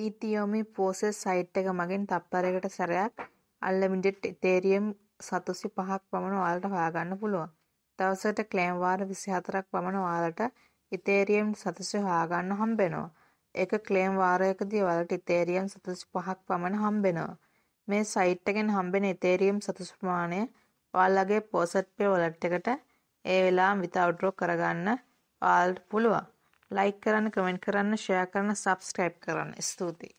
ඊතියෝමි පෝසස් site එක මගින් තත්පරයකට සැරයක් අන්ලිමිටඩ් ඉතේරියම් සතුසි පහක් පමණ ඔයාලට හොයාගන්න පුළුවන්. දවසට ක්ලේම් වාර 24ක් පමණ ඔයාලට ඉතේරියම් සතුසි හොයාගන්න හම්බෙනවා. එක ක්ලේම් වාරයකදී ඔයාලට ඉතේරියම් සතුසි පහක් පමණ හම්බෙනවා. මේ සයිට් එකෙන් හම්බෙන ඉතේරියම් සතුසි ප්‍රමාණය ඔයාලගේ පෝසට් පේ වලට් එකට ඒ වෙලාවම විතඅවුට් කරගන්න ඔයාලට පුළුවන්. ලයික් කරන්න කමෙන්ට් කරන්න ෂයා කරන්න සබස්ක්‍රයිබ් කරන්න ස්තුතියි